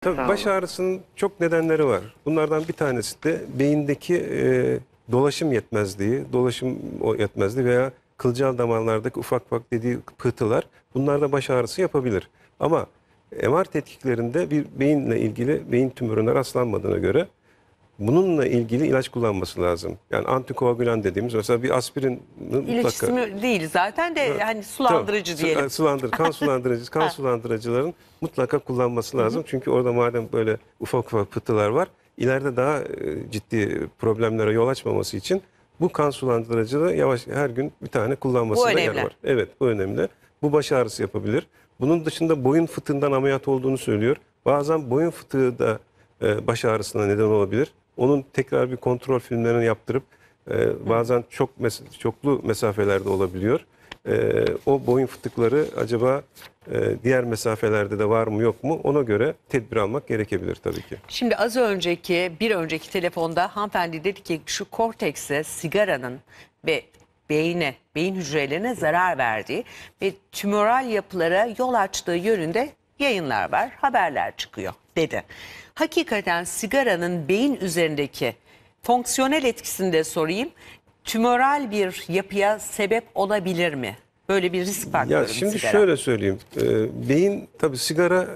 Tabii baş ağrısının çok nedenleri var. Bunlardan bir tanesi de beyindeki e, dolaşım yetmezliği, dolaşım yetmezliği veya kılcal damarlardaki ufak ufak dediği pıhtılar bunlar da baş ağrısı yapabilir. Ama MR tetkiklerinde bir beyinle ilgili beyin tümörüne rastlanmadığına göre bununla ilgili ilaç kullanması lazım. Yani antikoagülan dediğimiz mesela bir aspirin mutlaka. İlaç değil zaten de hani sulandırıcı tamam. diyelim. E, sulandır, kan sulandırıcı, kan sulandırıcıların mutlaka kullanması lazım. Hı hı. Çünkü orada madem böyle ufak ufak pıhtılar var ileride daha e, ciddi problemlere yol açmaması için bu kan sulandırıcılığı yavaş her gün bir tane kullanmasında yer var. Evet bu önemli. Bu baş ağrısı yapabilir. Bunun dışında boyun fıtığından ameliyat olduğunu söylüyor. Bazen boyun fıtığı da e, baş ağrısına neden olabilir. Onun tekrar bir kontrol filmlerini yaptırıp e, bazen çok mes çoklu mesafelerde olabiliyor. E, o boyun fıtıkları acaba e, diğer mesafelerde de var mı yok mu ona göre tedbir almak gerekebilir tabii ki. Şimdi az önceki bir önceki telefonda hanımefendi dedi ki şu kortekse sigaranın ve beyine, beyin hücrelerine zarar verdiği ve tümöral yapılara yol açtığı yönünde yayınlar var, haberler çıkıyor dedi. Hakikaten sigaranın beyin üzerindeki fonksiyonel etkisini de sorayım. Tümöral bir yapıya sebep olabilir mi? Böyle bir risk faktörü. Ya şimdi sigara. şöyle söyleyeyim. E, beyin tabii sigara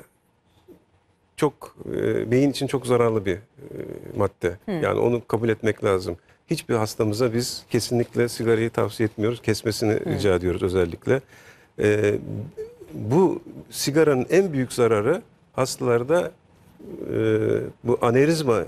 çok e, beyin için çok zararlı bir e, madde. Hı. Yani onu kabul etmek lazım. Hiçbir hastamıza biz kesinlikle sigarayı tavsiye etmiyoruz. Kesmesini Hı. rica ediyoruz özellikle. E, bu sigaranın en büyük zararı hastalarda e, bu anerizma.